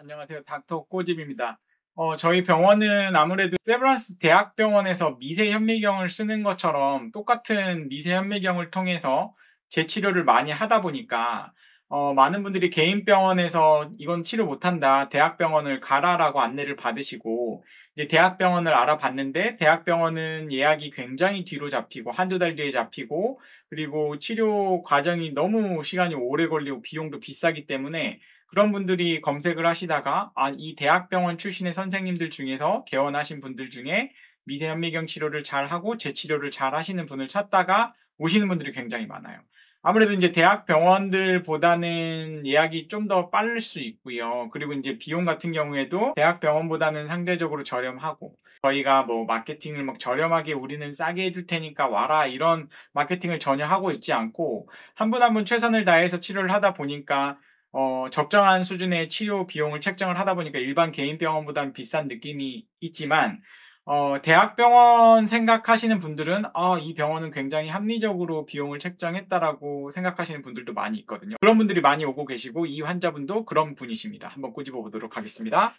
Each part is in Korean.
안녕하세요. 닥터 꼬집입니다. 어, 저희 병원은 아무래도 세브란스 대학병원에서 미세현미경을 쓰는 것처럼 똑같은 미세현미경을 통해서 재치료를 많이 하다 보니까 어, 많은 분들이 개인 병원에서 이건 치료 못한다. 대학병원을 가라라고 안내를 받으시고, 이제 대학병원을 알아봤는데, 대학병원은 예약이 굉장히 뒤로 잡히고, 한두 달 뒤에 잡히고, 그리고 치료 과정이 너무 시간이 오래 걸리고, 비용도 비싸기 때문에, 그런 분들이 검색을 하시다가, 아, 이 대학병원 출신의 선생님들 중에서, 개원하신 분들 중에, 미세현미경 치료를 잘하고, 재치료를 잘 하시는 분을 찾다가, 오시는 분들이 굉장히 많아요. 아무래도 이제 대학 병원들보다는 예약이 좀 더 빠를 수 있고요. 그리고 이제 비용 같은 경우에도 대학 병원보다는 상대적으로 저렴하고 저희가 뭐 마케팅을 막 저렴하게 우리는 싸게 해줄 테니까 와라 이런 마케팅을 전혀 하고 있지 않고 한 분 한분 한분 최선을 다해서 치료를 하다 보니까 어, 적정한 수준의 치료 비용을 책정을 하다 보니까 일반 개인 병원보다는 비싼 느낌이 있지만 어, 대학병원 생각하시는 분들은 아, 이 병원은 굉장히 합리적으로 비용을 책정했다라고 생각하시는 분들도 많이 있거든요. 그런 분들이 많이 오고 계시고 이 환자분도 그런 분이십니다. 한번 꼬집어 보도록 하겠습니다.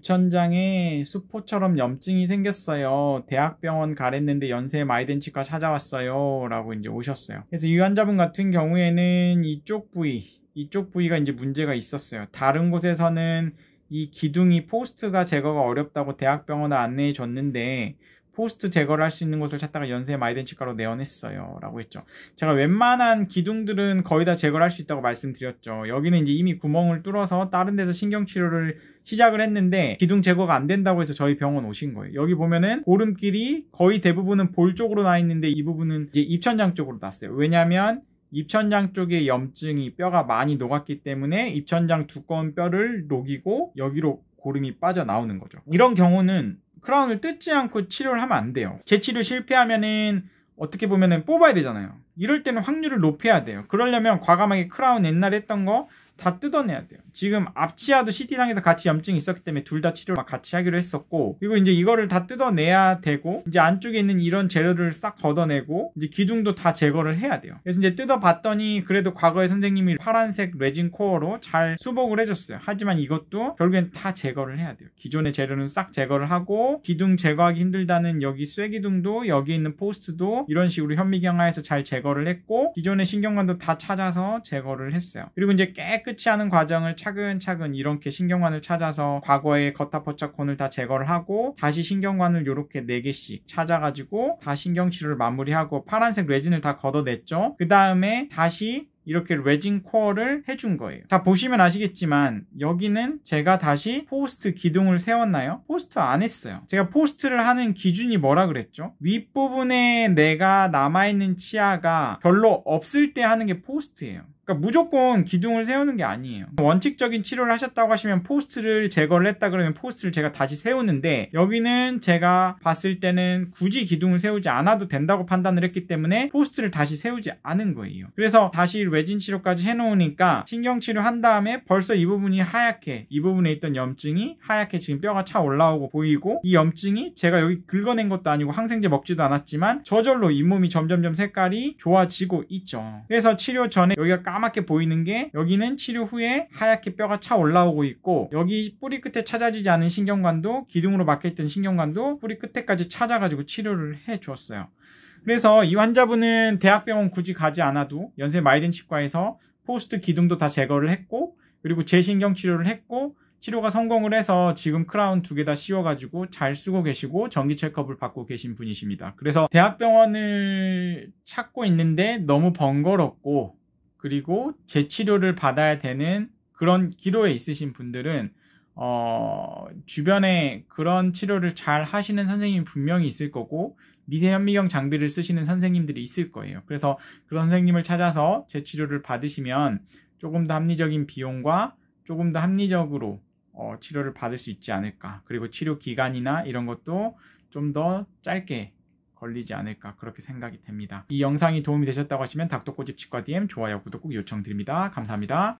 부천장에 수포처럼 염증이 생겼어요. 대학병원 가랬는데 연세 마이덴 치과 찾아왔어요. 라고 이제 오셨어요. 그래서 이 환자분 같은 경우에는 이쪽 부위, 이쪽 부위가 이제 문제가 있었어요. 다른 곳에서는 이 기둥이 포스트가 제거가 어렵다고 대학병원을 안내해 줬는데 포스트 제거를 할 수 있는 곳을 찾다가 연세 마이덴 치과로 내원했어요. 라고 했죠. 제가 웬만한 기둥들은 거의 다 제거를 할 수 있다고 말씀드렸죠. 여기는 이제 이미 구멍을 뚫어서 다른 데서 신경치료를 시작을 했는데 기둥 제거가 안 된다고 해서 저희 병원 오신 거예요. 여기 보면은 오름길이 거의 대부분은 볼 쪽으로 나 있는데 이 부분은 이제 입천장 쪽으로 났어요. 왜냐하면 입천장 쪽에 염증이 뼈가 많이 녹았기 때문에 입천장 두꺼운 뼈를 녹이고 여기로 고름이 빠져나오는 거죠. 이런 경우는 크라운을 뜯지 않고 치료를 하면 안 돼요. 재치료 실패하면은 어떻게 보면은 뽑아야 되잖아요. 이럴 때는 확률을 높여야 돼요. 그러려면 과감하게 크라운 옛날에 했던 거다 뜯어내야 돼요. 지금 앞치아도 CT상에서 같이 염증이 있었기 때문에 둘 다 치료를 같이 하기로 했었고 그리고 이제 이거를 다 뜯어내야 되고 이제 안쪽에 있는 이런 재료를 싹 걷어내고 이제 기둥도 다 제거를 해야 돼요. 그래서 이제 뜯어봤더니 그래도 과거에 선생님이 파란색 레진 코어로 잘 수복을 해줬어요. 하지만 이것도 결국엔 다 제거를 해야 돼요. 기존의 재료는 싹 제거를 하고 기둥 제거하기 힘들다는 여기 쇠기둥도 여기 있는 포스트도 이런 식으로 현미경화해서 잘 제거를 했고 기존의 신경관도 다 찾아서 제거를 했어요. 그리고 이제 깨끗 깨끗이 하는 과정을 차근차근 이렇게 신경관을 찾아서 과거의 겉아포차콘을 다 제거를 하고 다시 신경관을 이렇게 4개씩 찾아가지고 다 신경치료를 마무리하고 파란색 레진을 다 걷어냈죠. 그 다음에 다시 이렇게 레진 코어를 해준 거예요. 다 보시면 아시겠지만 여기는 제가 다시 포스트 기둥을 세웠나요? 포스트 안 했어요. 제가 포스트를 하는 기준이 뭐라 그랬죠? 윗부분에 내가 남아있는 치아가 별로 없을 때 하는 게 포스트예요. 그러니까 무조건 기둥을 세우는 게 아니에요. 원칙적인 치료를 하셨다고 하시면 포스트를 제거를 했다 그러면 포스트를 제가 다시 세우는데 여기는 제가 봤을 때는 굳이 기둥을 세우지 않아도 된다고 판단을 했기 때문에 포스트를 다시 세우지 않은 거예요. 그래서 다시 외진 치료까지 해놓으니까 신경치료 한 다음에 벌써 이 부분이 하얗게 이 부분에 있던 염증이 하얗게 지금 뼈가 차 올라오고 보이고 이 염증이 제가 여기 긁어낸 것도 아니고 항생제 먹지도 않았지만 저절로 잇몸이 점점점 색깔이 좋아지고 있죠. 그래서 치료 전에 여기가 까만 까맣게 보이는 게 여기는 치료 후에 하얗게 뼈가 차 올라오고 있고 여기 뿌리 끝에 찾아지지 않은 신경관도 기둥으로 막혀있던 신경관도 뿌리 끝에까지 찾아가지고 치료를 해줬어요. 그래서 이 환자분은 대학병원 굳이 가지 않아도 연세 마이든 치과에서 포스트 기둥도 다 제거를 했고 그리고 재신경 치료를 했고 치료가 성공을 해서 지금 크라운 두 개 다 씌워가지고 잘 쓰고 계시고 정기 체크업을 받고 계신 분이십니다. 그래서 대학병원을 찾고 있는데 너무 번거롭고 그리고 재치료를 받아야 되는 그런 기로에 있으신 분들은 어, 주변에 그런 치료를 잘 하시는 선생님이 분명히 있을 거고 미세 현미경 장비를 쓰시는 선생님들이 있을 거예요. 그래서 그런 선생님을 찾아서 재치료를 받으시면 조금 더 합리적인 비용과 조금 더 합리적으로 어, 치료를 받을 수 있지 않을까. 그리고 치료 기간이나 이런 것도 좀 더 짧게 걸리지 않을까 그렇게 생각이 됩니다. 이 영상이 도움이 되셨다고 하시면 닥터꼬집 치과 DM 좋아요, 구독 꼭 요청드립니다. 감사합니다.